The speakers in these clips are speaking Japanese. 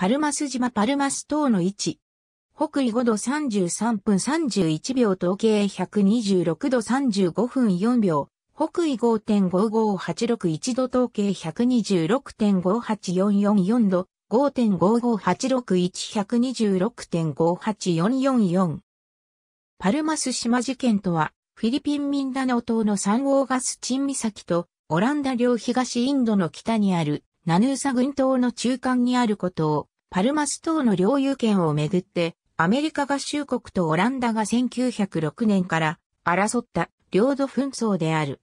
パルマス島パルマス島の位置。北緯5度33分31秒統計126度35分4秒。北緯5.55861度統計126.58444度5 5 5 8 6 1 1 2 6 5 8 4 4パルマス島事件とはフィリピンミンダナオ島のサンゴーガスチン岬とオランダ領東インドの北にあるナヌーサ群島の中間にあることを、パルマス島の領有権をめぐって、アメリカ合衆国とオランダが1906年から争った領土紛争である。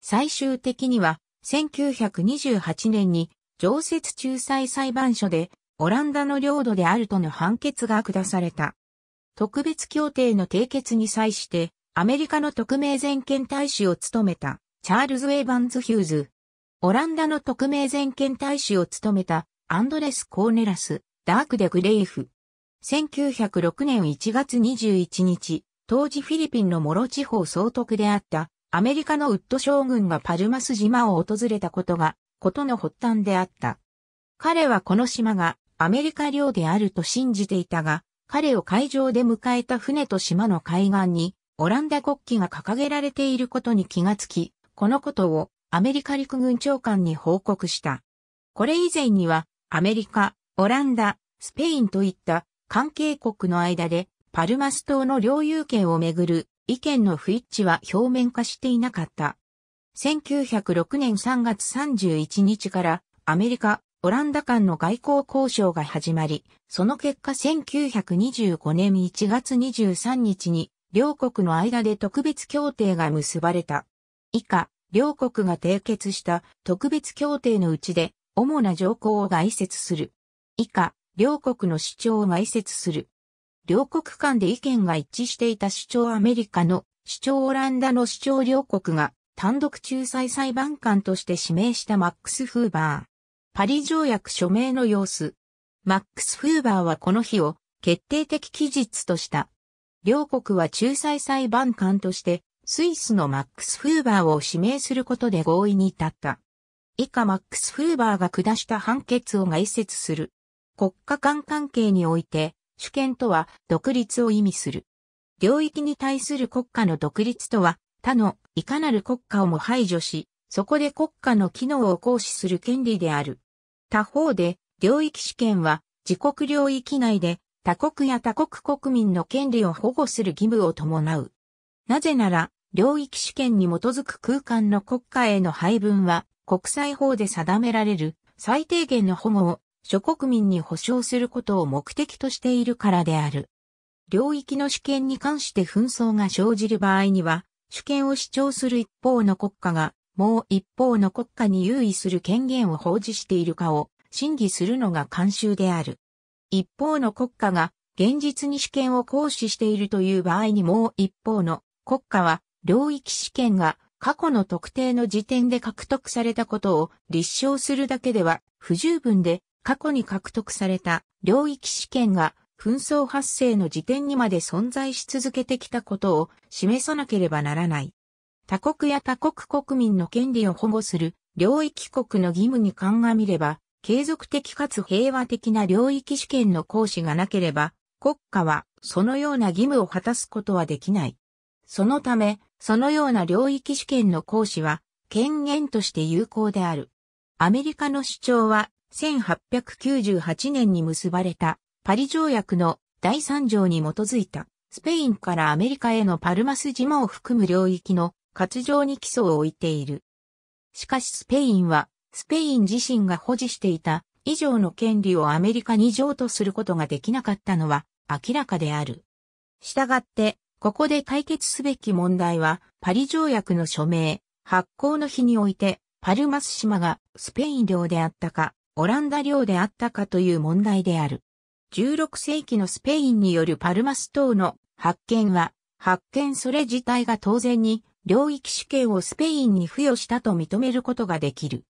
最終的には、1928年に常設仲裁裁判所でオランダの領土であるとの判決が下された。特別協定の締結に際して、アメリカの特命全権大使を務めた、チャールズ・ウェイ・バンズ・ヒューズ、オランダの特命全権大使を務めたアンドレス・コーネラス、ダーク・デ・グレイフ。1906年1月21日、当時フィリピンのモロ地方総督であったアメリカのウッド将軍がパルマス島を訪れたことが、ことの発端であった。彼はこの島がアメリカ領であると信じていたが、彼を海上で迎えた船と島の海岸に、オランダ国旗が掲げられていることに気がつき、このことをアメリカ陸軍長官に報告した。これ以前には、アメリカ、オランダ、スペインといった関係国の間で、パルマス島の領有権をめぐる意見の不一致は表面化していなかった。1906年3月31日からアメリカ、オランダ間の外交交渉が始まり、その結果1925年1月23日に両国の間で特別協定が結ばれた。以下、両国が締結した特別協定のうちで、主な条項を概説する。以下、両国の主張を概説する。両国間で意見が一致していた主張アメリカの主張オランダの主張両国が単独仲裁裁判官として指名したマックス・フーバー。パリ条約署名の様子。マックス・フーバーはこの日を決定的期日とした。両国は仲裁裁判官としてスイスのマックス・フーバーを指名することで合意に至った。以下マックス・フーバーが下した判決を概説する。国家間関係において、主権とは独立を意味する。領域に対する国家の独立とは、他のいかなる国家をも排除し、そこで国家の機能を行使する権利である。他方で、領域主権は、自国領域内で、他国や他国国民の権利を保護する義務を伴う。なぜなら、領域主権に基づく空間の国家への配分は国際法で定められる最低限の保護を諸国民に保障することを目的としているからである。領域の主権に関して紛争が生じる場合には、主権を主張する一方の国家が、もう一方の国家に優位する権限を放置しているかを審議するのが慣習である。一方の国家が現実に主権を行使しているという場合にもう一方の国家は領域試験が過去の特定の時点で獲得されたことを立証するだけでは不十分で過去に獲得された領域試験が紛争発生の時点にまで存在し続けてきたことを示さなければならない。他国や他国国民の権利を保護する領域国の義務に鑑みれば、継続的かつ平和的な領域試験の行使がなければ、国家はそのような義務を果たすことはできない。そのため、そのような領域主権の行使は、権限として有効である。アメリカの主張は、1898年に結ばれた、パリ条約の第3条に基づいた、スペインからアメリカへのパルマス島を含む領域の活動に基礎を置いている。しかしスペインは、スペイン自身が保持していた以上の権利をアメリカに譲渡することができなかったのは明らかである。したがって、ここで解決すべき問題は、パリ条約の署名、発行の日において、パルマス島がスペイン領であったか、オランダ領であったかという問題である。16世紀のスペインによるパルマス島の発見は、発見それ自体が当然に領域主権をスペインに付与したと認めることができる。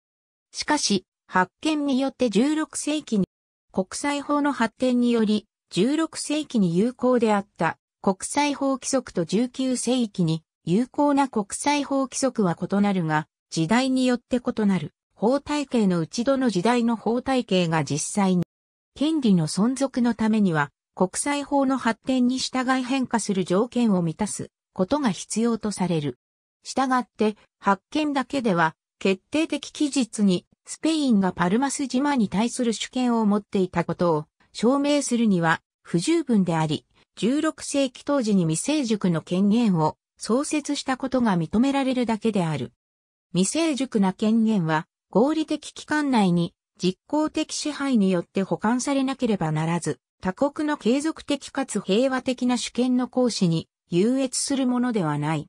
しかし、発見によって16世紀に国際法の発展により16世紀に有効であった国際法規則と19世紀に有効な国際法規則は異なるが、時代によって異なる法体系のうちどの時代の法体系が実際に、権利の存続のためには、国際法の発展に従い変化する条件を満たすことが必要とされる。したがって、発見だけでは、決定的期日に、スペインがパルマス島に対する主権を持っていたことを証明するには不十分であり、16世紀当時に未成熟の権限を創設したことが認められるだけである。未成熟な権限は合理的機関内に実効的支配によって保管されなければならず、他国の継続的かつ平和的な主権の行使に優越するものではない。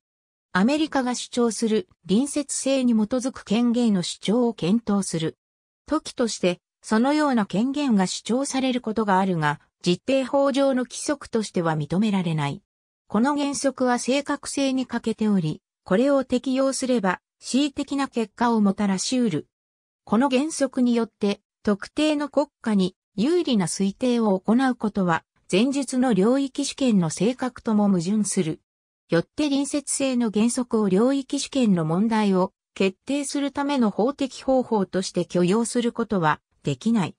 アメリカが主張する隣接性に基づく権限の主張を検討する。時として、そのような権限が主張されることがあるが、実定法上の規則としては認められない。この原則は正確性に欠けており、これを適用すれば、恣意的な結果をもたらし得る。この原則によって、特定の国家に有利な推定を行うことは、前述の領域試験の性格とも矛盾する。よって隣接性の原則を領域試験の問題を決定するための法的方法として許容することはできない。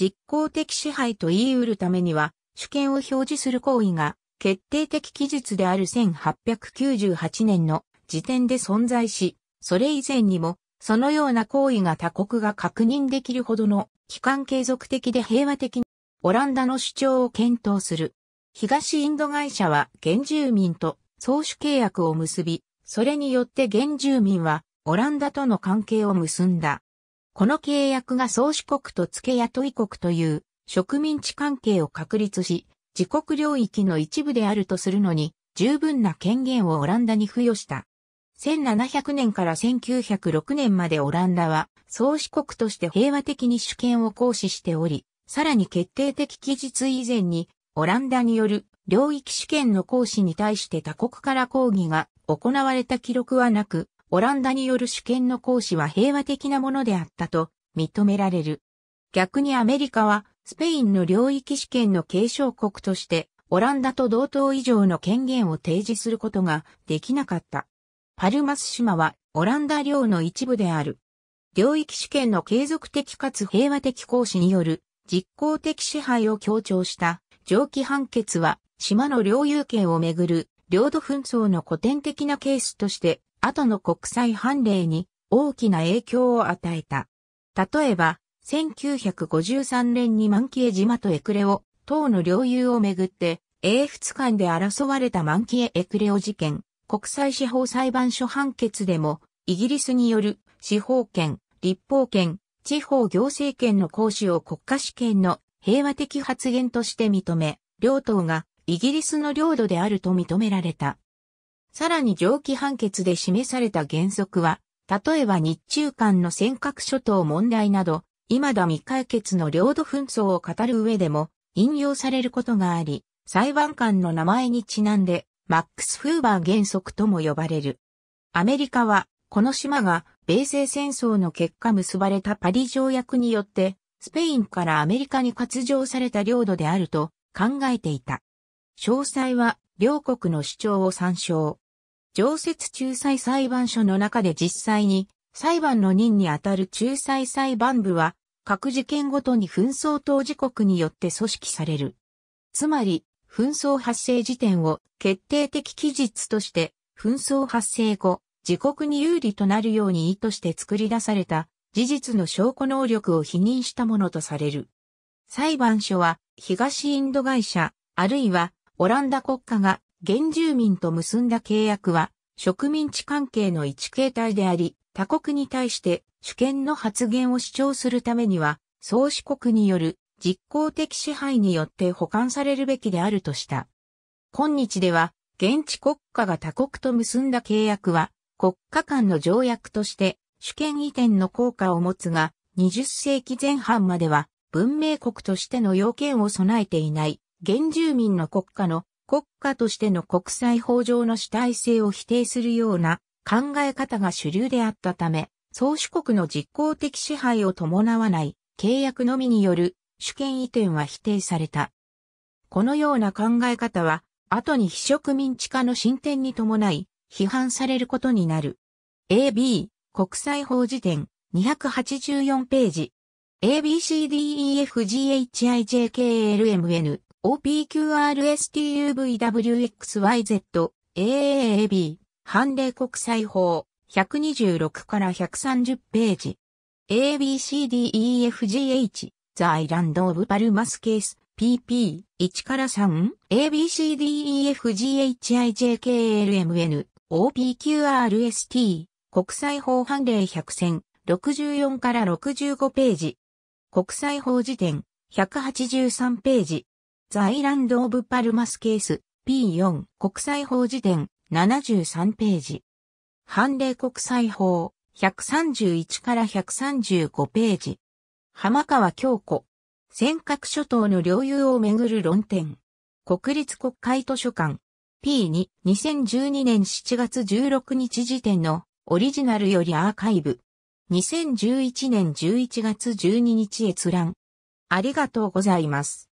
実効的支配と言い得るためには、主権を表示する行為が決定的記述である1898年の時点で存在し、それ以前にも、そのような行為が他国が確認できるほどの期間継続的で平和的にオランダの主張を検討する。東インド会社は原住民と総主契約を結び、それによって原住民はオランダとの関係を結んだ。この契約が宗主国と付け雇い国という植民地関係を確立し、自国領域の一部であるとするのに、十分な権限をオランダに付与した。1700年から1906年までオランダは、宗主国として平和的に主権を行使しており、さらに決定的期日以前に、オランダによる領域主権の行使に対して他国から抗議が行われた記録はなく、オランダによる主権の行使は平和的なものであったと認められる。逆にアメリカはスペインの領域主権の継承国としてオランダと同等以上の権限を提示することができなかった。パルマス島はオランダ領の一部である。領域主権の継続的かつ平和的行使による実効的支配を強調した上記判決は島の領有権をめぐる領土紛争の古典的なケースとして後の国際判例に大きな影響を与えた。例えば、1953年にンキエ島とエクレオ、等の領有をめぐって、英仏間で争われたンキエエクレオ事件、国際司法裁判所判決でも、イギリスによる司法権、立法権、地方行政権の行使を国家主権の平和的発言として認め、両党がイギリスの領土であると認められた。さらに上記判決で示された原則は、例えば日中間の尖閣諸島問題など、未だ未解決の領土紛争を語る上でも引用されることがあり、裁判官の名前にちなんで、マックス・フーバー原則とも呼ばれる。アメリカは、この島が米西戦争の結果結ばれたパリ条約によって、スペインからアメリカに割譲された領土であると考えていた。詳細は両国の主張を参照。常設仲裁裁判所の中で実際に裁判の任にあたる仲裁裁判部は各事件ごとに紛争当事国によって組織される。つまり、紛争発生時点を決定的期日として紛争発生後、自国に有利となるように意図して作り出された事実の証拠能力を否認したものとされる。裁判所は東インド会社、あるいはオランダ国家が原住民と結んだ契約は植民地関係の一形態であり、他国に対して主権の発言を主張するためには、創始国による実効的支配によって保管されるべきであるとした。今日では、現地国家が他国と結んだ契約は、国家間の条約として主権移転の効果を持つが、20世紀前半までは文明国としての要件を備えていない原住民の国家の国家としての国際法上の主体性を否定するような考え方が主流であったため、宗主国の実効的支配を伴わない契約のみによる主権移転は否定された。このような考え方は、後に非植民地化の進展に伴い、批判されることになる。AB 国際法辞典284ページ。ABCDEFGHIJKLMN OPQRSTUVWXYZAAAB 判例国際法126から130ページ ABCDEFGH The Island of Palmas Case PP 1から 3ABCDEFGHIJKLMN OPQRST 国際法判例100選64から65ページ国際法辞典183ページザ・イランド・オブ・パルマスケース、P4、国際法辞典、73ページ。判例国際法、131から135ページ。浜川京子。尖閣諸島の領有をめぐる論点。国立国会図書館。P2、2012年7月16日時点のオリジナルよりアーカイブ。2011年11月12日閲覧。ありがとうございます。